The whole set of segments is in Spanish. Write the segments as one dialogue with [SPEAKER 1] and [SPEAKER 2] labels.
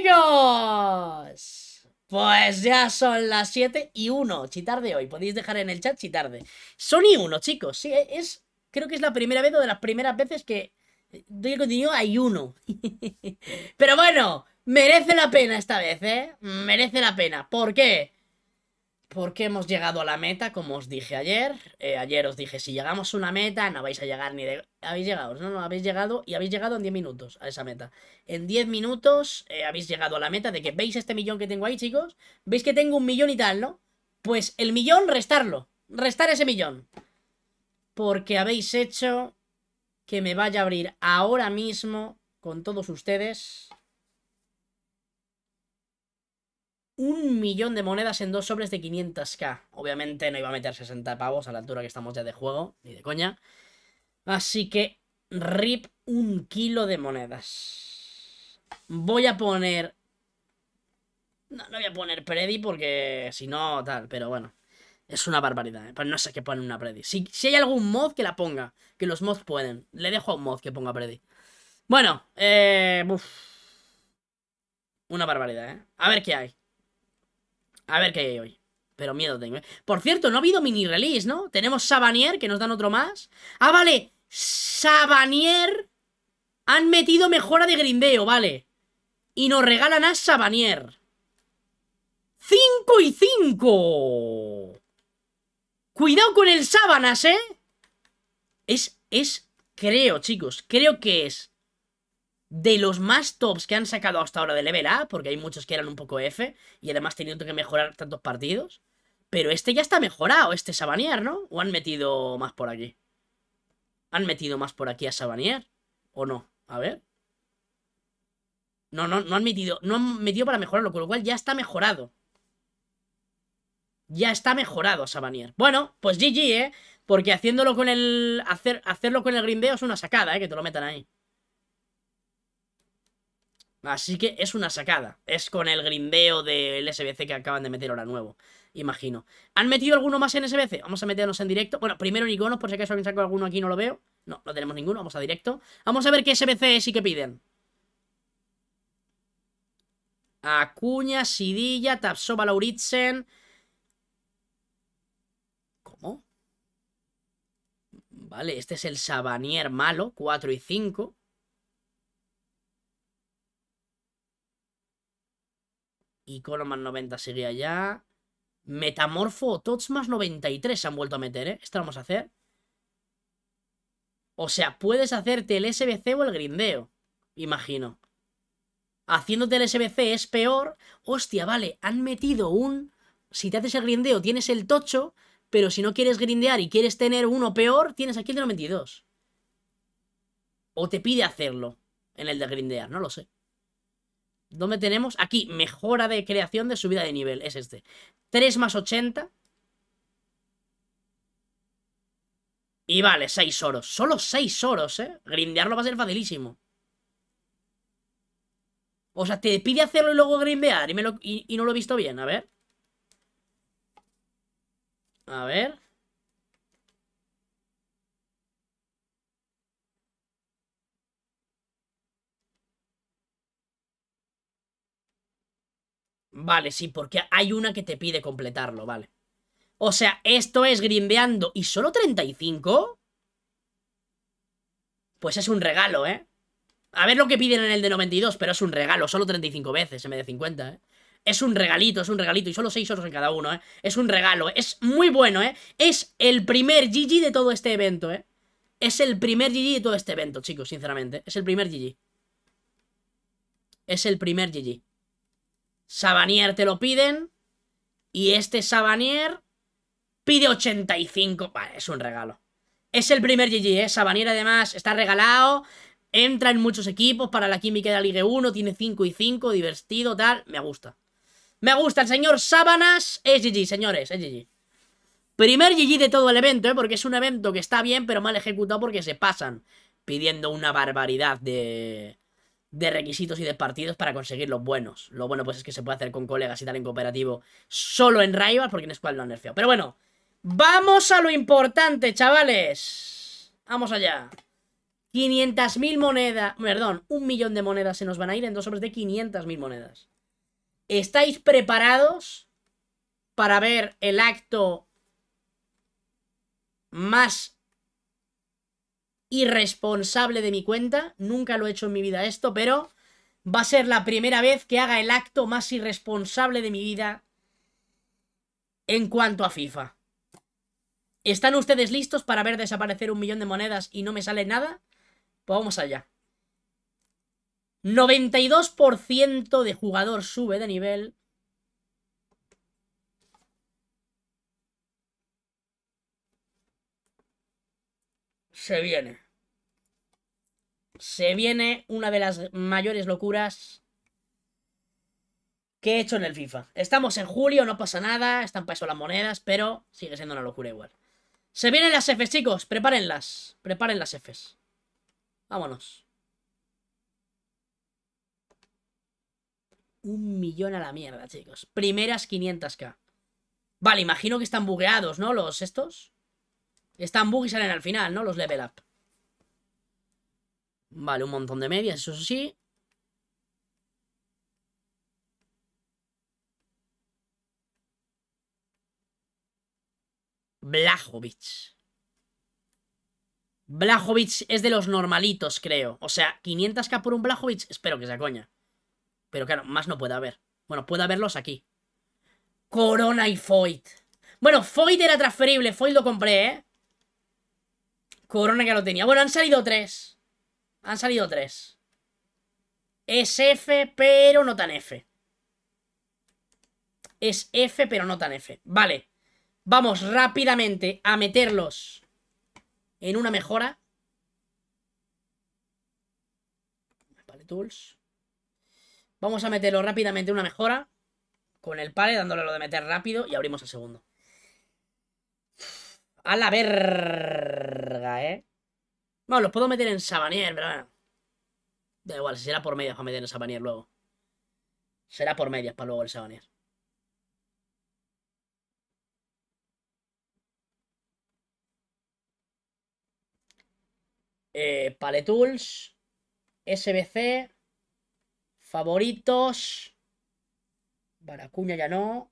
[SPEAKER 1] ¡Chicos! Pues ya son las 7 y 1, chitarde hoy. Podéis dejar en el chat chitarde. Son y 1, chicos. Sí, e-, es. Creo que es la primera vez o de las primeras veces que eh, doy el contenido a 1. Pero bueno, merece la pena esta vez, ¿eh? Merece la pena. ¿Por qué? porque hemos llegado a la meta, como os dije ayer. Eh, ayer os dije, si llegamos a una meta, no vais a llegar ni de... Habéis llegado, no, no, habéis llegado y habéis llegado en 10 minutos a esa meta. En 10 minutos eh, habéis llegado a la meta de que veis este millón que tengo ahí, chicos. Veis que tengo un millón y tal, ¿no? Pues el millón, restarlo. Restar ese millón. Porque habéis hecho que me vaya a abrir ahora mismo con todos ustedes un millón de monedas en dos sobres de 500k. Obviamente no iba a meter 60 pavos a la altura que estamos ya de juego, ni de coña. Así que rip un kilo de monedas. Voy a poner... No, no voy a poner predi porque si no tal, pero bueno. Es una barbaridad, ¿eh? Pero no sé qué ponen una predi. Si, hay algún mod que la ponga, que los mods pueden. Le dejo a un mod que ponga predi. Bueno, eh... Una barbaridad, ¿eh? A ver qué hay. A ver qué hay hoy. Pero miedo tengo, ¿eh? Por cierto, no ha habido mini release, ¿no? Tenemos Sabanier, que nos dan otro más. Ah, vale. Sabanier. Han metido mejora de grindeo, vale. Y nos regalan a Sabanier. 5 y 5. Cuidado con el Sabanas, ¿eh? Es, es, creo, chicos, creo que es de los más tops que han sacado hasta ahora de level A, porque hay muchos que eran un poco F, y además teniendo que mejorar tantos partidos. Pero este ya está mejorado, este Sabanier, ¿no? ¿O han metido más por aquí? ¿Han metido más por aquí a Sabanier? ¿O no? A ver. No, no, no han metido, no metido para mejorarlo, con lo cual ya está mejorado. Ya está mejorado Sabanier. Bueno, pues GG, ¿eh? Porque haciéndolo con el... Hacer, hacerlo con el grindeo es una sacada, ¿eh? Que te lo metan ahí. Así que es una sacada. Es con el grindeo del SBC que acaban de meter ahora nuevo. Imagino. ¿Han metido alguno más en SBC? Vamos a meternos en directo. Bueno, primero en iconos, por si acaso alguien saco alguno aquí no lo veo. No, no tenemos ninguno. Vamos a directo. Vamos a ver qué SBC es y qué piden. Acuña, Sidilla, Tapsova, Lauritsen... ¿Cómo? Vale, este es el Sabanier malo, 4 y 5. Icono más 90 seguía ya. Metamorfo Tots más 93 se han vuelto a meter, ¿eh? Esto lo vamos a hacer. O sea, puedes hacerte el SBC o el grindeo, imagino. Haciéndote el SBC es peor. Hostia, vale, han metido un... Si te haces el grindeo tienes el tocho, pero si no quieres grindear y quieres tener uno peor, tienes aquí el de 92. O te pide hacerlo en el de grindear, no lo sé. ¿Dónde tenemos? Aquí, mejora de creación de subida de nivel, es este. 3 más 80. Y vale, 6 oros. Solo 6 oros, ¿eh? Grindearlo va a ser facilísimo. O sea, te pide hacerlo y luego grindear y, me lo, y no lo he visto bien, a ver. A ver. Vale, sí, porque hay una que te pide completarlo, vale. O sea, esto es grindeando y solo 35. Pues es un regalo, ¿eh? A ver lo que piden en el de 92, pero es un regalo, solo 35 veces en vez de 50, ¿eh? Es un regalito, es un regalito, y solo 6 horas en cada uno, ¿eh? Es un regalo, es muy bueno, ¿eh? Es el primer GG de todo este evento, ¿eh? Es el primer GG de todo este evento, chicos, sinceramente. Es el primer GG. Es el primer GG. Sabanier te lo piden. Y este Sabanier pide 85. Vale, es un regalo. Es el primer GG, ¿eh? Sabanier además está regalado. Entra en muchos equipos para la química de la Liga 1. Tiene 5 y 5, divertido, tal. Me gusta. Me gusta el señor Sábanas. Es GG, señores, es GG. Primer GG de todo el evento, ¿eh? Porque es un evento que está bien, pero mal ejecutado porque se pasan pidiendo una barbaridad de, de requisitos y de partidos para conseguir los buenos. Lo bueno pues es que se puede hacer con colegas y tal en cooperativo solo en Rival, porque en Squad lo han nerfeado. Pero bueno, vamos a lo importante, chavales. Vamos allá. 500.000 monedas, perdón, un millón de monedas se nos van a ir en dos hombres de 500.000 monedas. ¿Estáis preparados para ver el acto más irresponsable de mi cuenta. Nunca lo he hecho en mi vida esto, pero va a ser la primera vez que haga el acto más irresponsable de mi vida en cuanto a FIFA. ¿Están ustedes listos para ver desaparecer un millón de monedas y no me sale nada? Pues vamos allá. 92% de jugador sube de nivel, se viene. Se viene una de las mayores locuras que he hecho en el FIFA. Estamos en julio, no pasa nada, están para eso las monedas, pero sigue siendo una locura igual. Se vienen las Fs, chicos, prepárenlas, preparen las Fs. Vámonos. Un millón a la mierda, chicos. Primeras 500k. Vale, imagino que están bugueados, ¿no? Los estos. Están buggy y salen al final, ¿no? Los level up. Vale, un montón de medias, eso sí. Blajovic. Blajovic es de los normalitos, creo. O sea, 500k por un Blajovic, espero que sea coña. Pero claro, más no puede haber. Bueno, puede haberlos aquí. Corona y Foyt. Bueno, Foyt era transferible, Foyt lo compré, ¿eh? Corona que lo tenía. Bueno, han salido tres. Han salido tres. Es F, pero no tan F. Es F, pero no tan F. Vale. Vamos rápidamente a meterlos en una mejora. Vale, tools. Vamos a meterlo rápidamente en una mejora. Con el palo dándole lo de meter rápido y abrimos el segundo. A la verga, ¿eh? Bueno, los puedo meter en Sabanier, pero bueno. Da igual, si será por medias para meter en Sabanier luego. Será por medias para luego el Sabanier. Eh, Paletools, SBC, favoritos, Baracuña ya no,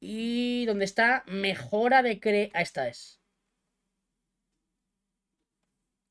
[SPEAKER 1] y donde está mejora de cre... Ahí esta es.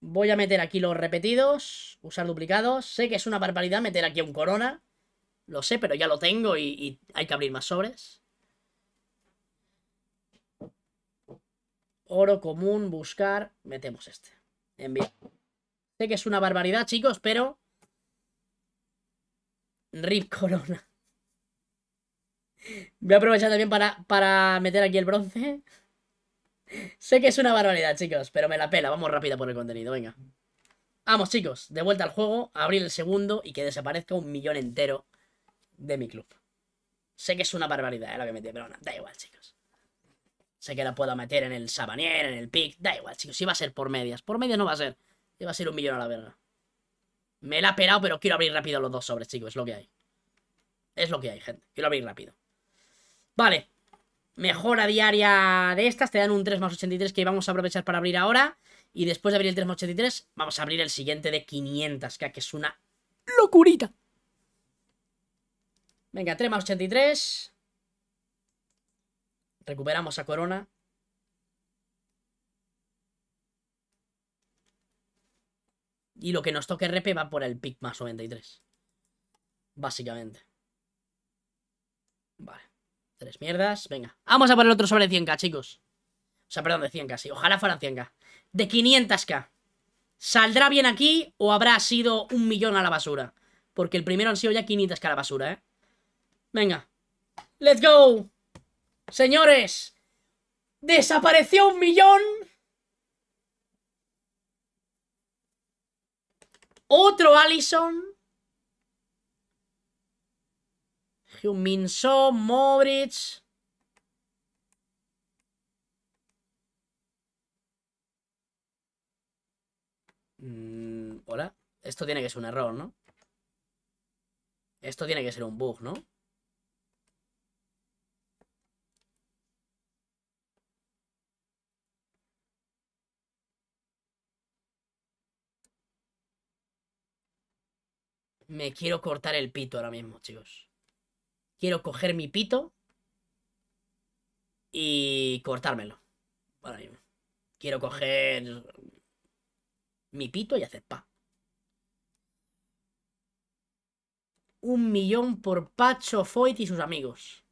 [SPEAKER 1] Voy a meter aquí los repetidos, usar duplicados. Sé que es una barbaridad meter aquí un corona. Lo sé, pero ya lo tengo y, hay que abrir más sobres. Oro común, buscar. Metemos este. Envío. Sé que es una barbaridad, chicos, pero... Rip corona. Voy a aprovechar también para, para meter aquí el bronce. sé que es una barbaridad, chicos, pero me la pela. Vamos rápido por el contenido, venga. Vamos, chicos, de vuelta al juego, abrir el segundo y que desaparezca un millón entero de mi club. Sé que es una barbaridad eh, lo que metí, pero no, da igual, chicos. Sé que la puedo meter en el Sabanier, en el pick da igual, chicos. Si va a ser por medias, por medias no va a ser. Iba a ser un millón a la verga. Me la ha pelado, pero quiero abrir rápido los dos sobres, chicos. Es lo que hay. Es lo que hay, gente. Quiero abrir rápido. Vale. Mejora diaria de estas. Te dan un 3 más 83 que vamos a aprovechar para abrir ahora. Y después de abrir el 3 más 83, vamos a abrir el siguiente de 500, que es una locurita. Venga, 3 más 83. Recuperamos a Corona. Y lo que nos toque RP va por el pick más 93. Básicamente. Vale. Tres mierdas. Venga. Vamos a poner otro sobre 100k, chicos. O sea, perdón, de 100k, sí. Ojalá fueran 100k. De 500k. ¿Saldrá bien aquí o habrá sido un millón a la basura? Porque el primero han sido ya 500k a la basura, ¿eh? Venga. ¡Let's go! Señores. ¡Desapareció un millón! Otro Allison. Un min mm, Hola. Esto tiene que ser un error, ¿no? Esto tiene que ser un bug, ¿no? Me quiero cortar el pito ahora mismo, chicos. Quiero coger mi pito y cortármelo. quiero coger mi pito y hacer pa. Un millón por Pacho Foyt y sus amigos.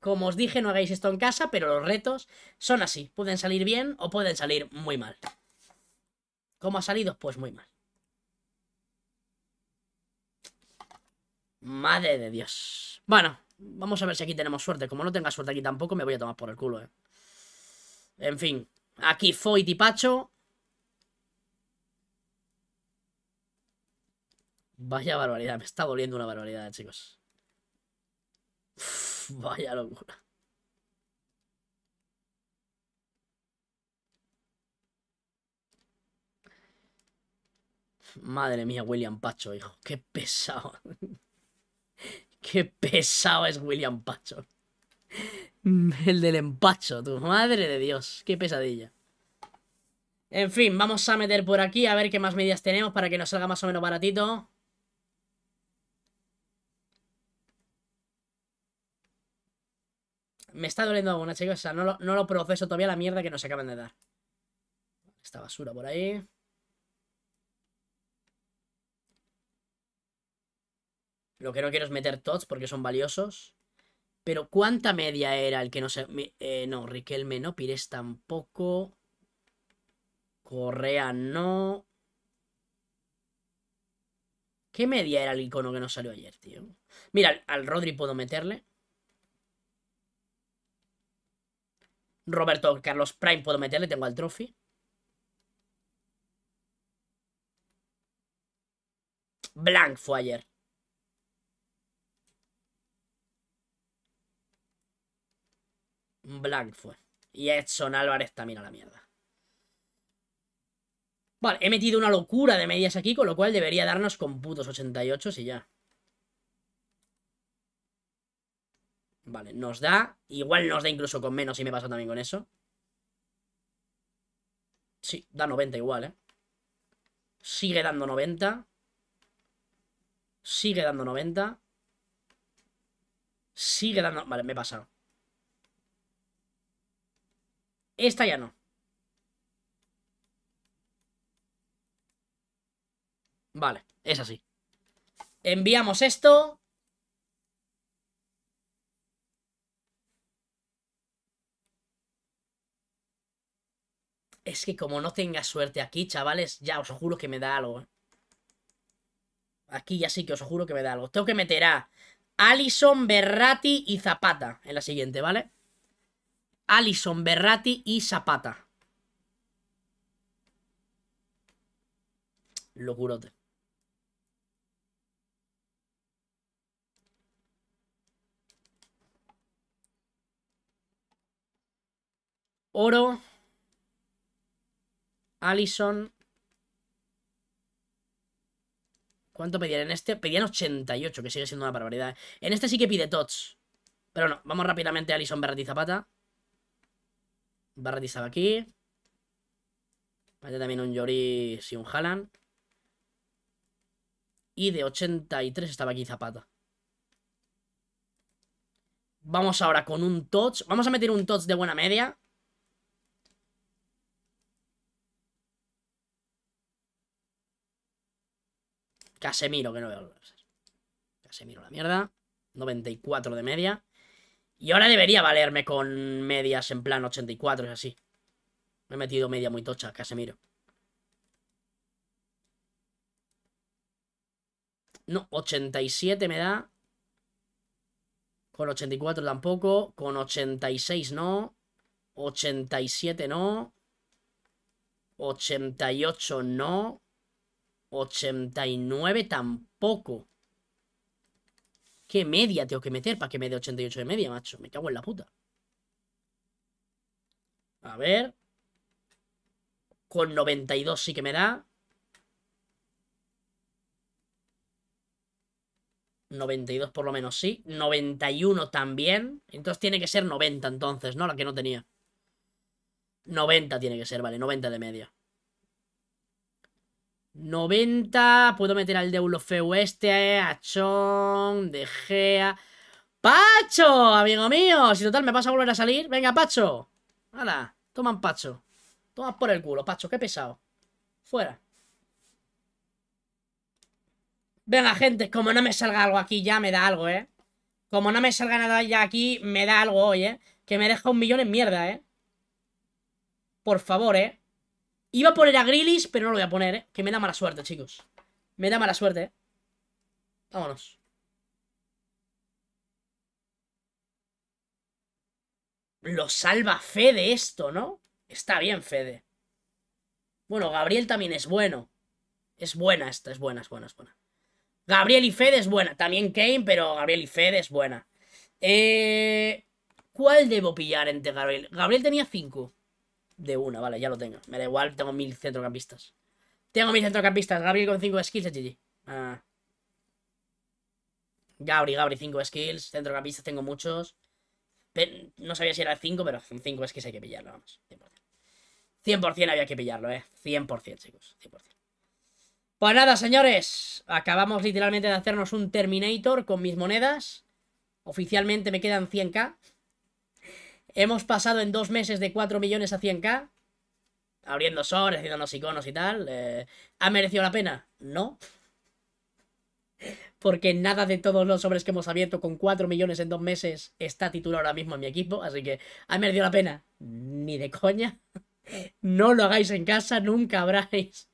[SPEAKER 1] Como os dije, no hagáis esto en casa, pero los retos son así. Pueden salir bien o pueden salir muy mal. ¿Cómo ha salido? Pues muy mal. Madre de Dios. Bueno, vamos a ver si aquí tenemos suerte. Como no tenga suerte aquí tampoco, me voy a tomar por el culo, eh. En fin, aquí Foyt y Pacho. Vaya barbaridad, me está doliendo una barbaridad, eh, chicos. vaya locura. Madre mía, William Pacho, hijo. Qué pesado. Qué pesado es William Pacho. El del empacho, tu madre de Dios. Qué pesadilla. En fin, vamos a meter por aquí a ver qué más medias tenemos para que nos salga más o menos baratito. Me está doliendo alguna, chicos. O sea, no lo, no lo proceso todavía la mierda que nos acaban de dar. Esta basura por ahí. Lo que no quiero es meter tots porque son valiosos. Pero ¿cuánta media era el que no se... Eh, no, Riquelme no, Pires tampoco. Correa no. ¿Qué media era el icono que no salió ayer, tío? Mira, al, Rodri puedo meterle. Roberto Carlos Prime puedo meterle, tengo al Trophy. Blank fue ayer. Black fue. Y Edson Álvarez también a la mierda. Vale, he metido una locura de medias aquí, con lo cual debería darnos con putos 88 y ya. Vale, nos da. Igual nos da incluso con menos y me pasa también con eso. Sí, da 90 igual, ¿eh? Sigue dando 90. Sigue dando 90. Sigue dando... Vale, me he pasado. Esta ya no. Vale, es así. Enviamos esto. Es que como no tenga suerte aquí, chavales, ya os juro que me da algo. ¿eh? Aquí ya sí que os juro que me da algo. Tengo que meter a Alison Berrati y Zapata en la siguiente, ¿vale? Alison, Berrati y Zapata. Locurote. Oro. Allison. ¿Cuánto pedían en este? Pedían 88, que sigue siendo una barbaridad. En este sí que pide tots. Pero no, vamos rápidamente a Alison y Zapata. Barra estaba aquí. Vaya también un Lloris y un Haaland. Y de 83 estaba aquí Zapata. Vamos ahora con un touch. Vamos a meter un touch de buena media. Casemiro, que no veo. Casemiro, la mierda. 94 de media.
[SPEAKER 2] Y ahora debería
[SPEAKER 1] valerme con medias en plan 84 es así. Me he metido media muy tocha, Casemiro. No, 87 me da. Con 84 tampoco. Con 86 no. 87 no. 88 no. 89 tampoco. ¿Qué media tengo que meter para que me dé 88 de media, macho? Me cago en la puta. A ver. Con 92 sí que me da. 92 por lo menos sí. 91 también. Entonces tiene que ser 90 entonces, ¿no? La que no tenía. 90 tiene que ser, vale. 90 de media. 90. Puedo meter al feo este, eh, a Chon, De Gea. ¡Pacho! Amigo mío. Si total me vas a volver a salir. Venga, Pacho. Hala, toman Pacho. Toma por el culo, Pacho. Qué pesado. Fuera. Venga, gente. Como no me salga algo aquí, ya me da algo, ¿eh? Como no me salga nada ya aquí, me da algo hoy, ¿eh? Que me deja un millón en mierda, ¿eh? Por favor, ¿eh? Iba a poner a Grillis, pero no lo voy a poner, ¿eh? Que me da mala suerte, chicos. Me da mala suerte, ¿eh? Vámonos. Lo salva Fede esto, ¿no? Está bien, Fede. Bueno, Gabriel también es bueno. Es buena esta, es buena, es buena, es buena. Gabriel y Fede es buena. También Kane, pero Gabriel y Fede es buena. Eh, ¿Cuál debo pillar entre Gabriel? Gabriel tenía 5 de una, vale, ya lo tengo. Me da igual, tengo mil centrocampistas. Tengo mil centrocampistas. Gabriel con 5 skills GG. Ah. Gabri, Gabri, 5 skills. Centrocampistas tengo muchos. no sabía si era 5, pero 5 skills hay que pillarlo, vamos. 100%. 100% había que pillarlo, eh. 100%, chicos. 100%. Pues nada, señores. Acabamos literalmente de hacernos un Terminator con mis monedas. Oficialmente me quedan 100k. Hemos pasado en dos meses de 4 millones a 100k. Abriendo sobres, haciendo los iconos y tal. Eh, ¿Ha merecido la pena? No. Porque nada de todos los sobres que hemos abierto con 4 millones en dos meses está titulado ahora mismo en mi equipo. Así que, ¿ha merecido la pena? Ni de coña. No lo hagáis en casa, nunca habráis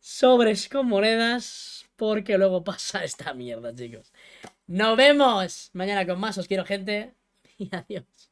[SPEAKER 1] sobres con monedas. Porque luego pasa esta mierda, chicos. Nos vemos mañana con más. Os quiero, gente. adiós.